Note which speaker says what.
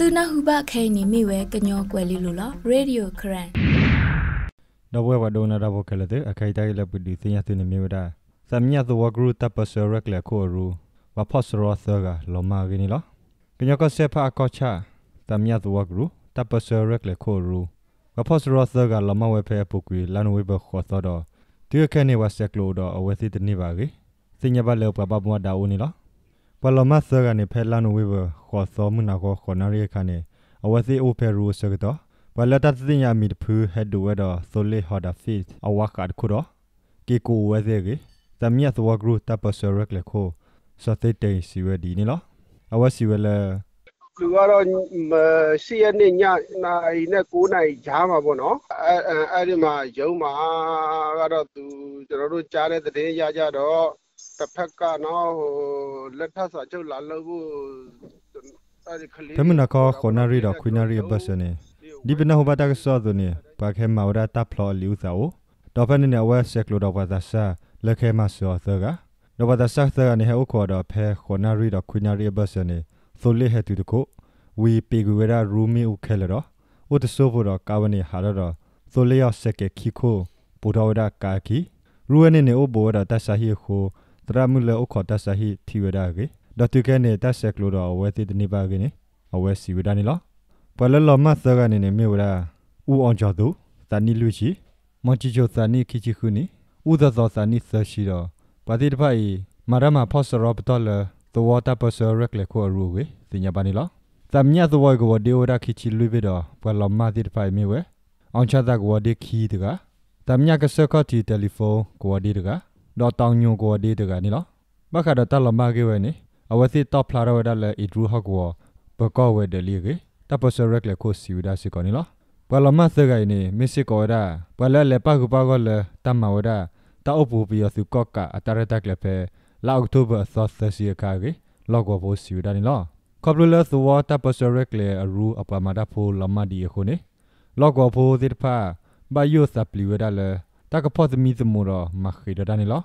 Speaker 1: သူနဟုဘခဲနီမိဝဲကညောကွယ်လီလိုလားရေဒီယိုခရန်ဒဘဝဒိုနာဒဘခဲလတဲ့အခိုက်တိုင်းလက်ပဒီစင်ရတဲ့နေမြဝတာစမ်မြတ်သောဂရုတပ်ပစရက်လက်ကိုရူဝဖော့စရောသကလောမာဂနီလားကညောကဆေဖာကောချာစမ်မြတ်သောဂရုတပ်ပစရက်လက်ကိုရူဝဖော့စရောသကလောမာဝဲဖဲပုကွေလန်ဝဲဘခေါ်သောတော့ဒီကဲနေဝဆက်လို့တော့အဝဲစစ်တနေပါကေစင်ရဘလက်ပပမဝဒါဦးနီလားပလမဆကနေဖဲလာနိုဝေဘခေါ်စောမနာကိုခေါ်နာရီခါနေအဝစီအိုဖဲရူဆကတော့ပလတတ်စင်ယာမီတဖူဟက်ဒဝဲတော့ဆိုလေဟော်ဒါဖစ်အဝါကတ်ခုတော့ကေကိုဝဲစေကေသမီးသဝဂရုတပ်ပစရက်လေခိုစသေတေစီဝဲဒီနီလားအဝစီဝဲလဲလူကတော့စီရနေ့ညနိုင်နဲ့9နိုင်ဈာမှာပေါ့နော်အဲအဲ့ဒီမှာရုံးမှာကတော့သူကျွန်တော်တို့ကြားတဲ့သတင်းရကြတော့တစ်ဖက်ကနော်ဟိုလက်ထစာချုပ်လာလို့ကိုအဲဒီခလေးတမနာကောခနာရီတော့ခွနာရီဘတ်စနေဒီပနဟဘတာကဆောဒုန်နေပါခဲမာရတာဖလော်လီူသာဝတော့ဖန်နေဝဲဆက်ကလိုတော့ဝါသဆာလက်ခဲမဆောသကတော့ဝါသဆာသကနေဟောခေါ်တော့ဖဲခနာရီတော့ခွနာရီဘတ်စနေသိုလေဟတူတကိုဝီပေကွေရာရူမီဥခဲလတော့ဥတဆိုဖို့တော့ကာဝနေဟာတော့သိုလေရဆက်ကခိခိုပိုတော်ရာကာကီရူဝနေနေအိုဘောတော့တဆာဟီခိုတရမှုလဥခေါ်တဆဟိသီဝဒါကေဒတုကဲနေတဆက်ကလို့တော့ဝဲတိတနေပါကေနေအဝဲစီဝဒါနေလားပလလမသကနေနေမြေဝဒါဥအောင်ကြသူသနိလူရှိမချီချိုသနိခိချီခုနီဥဒသောသနိသရှိတော့ပါတိတဖိုင်မရမဖောစရောပတော်လသဝတာပစရက်လေကိုရူဝေသိညာပါနေလားသမညသဝကဝဒေဝရာခိချီလူဘေတော့ပလမတိတဖိုင်မြေဝအောင်ချတာကဝဒေခီတကသမညကစကတီတယ်လီဖုန်းကဝဒေတကတော့တောင်ညိုကိုဒီတကနေလားမခါတော့တလမကေဝဲနေအဝစီတော့ဖလာရဝဒလဲအီဒရူဟကောဘကောဝဲဒလီကေတပစရက်လေကိုစီဝဒစီကောနေလားဘလမစကိုင်းနေမစ်စကောရာဘလလေပကူပကောလဲတမဝရာတောက်ပူပီယစုကော့ကအတရတက်လေဖဲလာအောက်တိုဘာသောသစီကာကေလောက်ကဘောစီဝဒနေလားကဘလလသဝတပစရက်လေအရူအပမဒါဖိုလမဒီခိုနေလောက်ကဘောစစ်ဖာဘယုစပလီဝဒလဲတကဖောသမီသမူရမခိဒဒနီလော